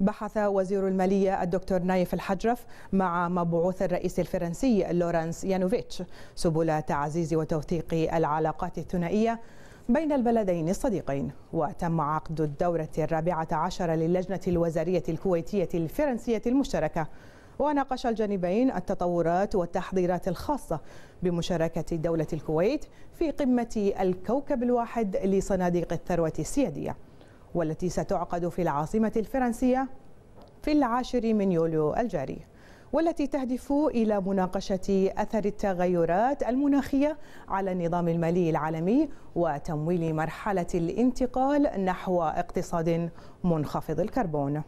بحث وزير المالية الدكتور نايف الحجرف مع مبعوث الرئيس الفرنسي لورانس يانوفيتش سبل تعزيز وتوثيق العلاقات الثنائية بين البلدين الصديقين وتم عقد الدورة الرابعة عشر للجنة الوزارية الكويتية الفرنسية المشتركة وناقش الجانبين التطورات والتحضيرات الخاصة بمشاركة دولة الكويت في قمة الكوكب الواحد لصناديق الثروة السيادية والتي ستعقد في العاصمة الفرنسية في العاشر من يوليو الجاري والتي تهدف إلى مناقشة أثر التغيرات المناخية على النظام المالي العالمي وتمويل مرحلة الانتقال نحو اقتصاد منخفض الكربون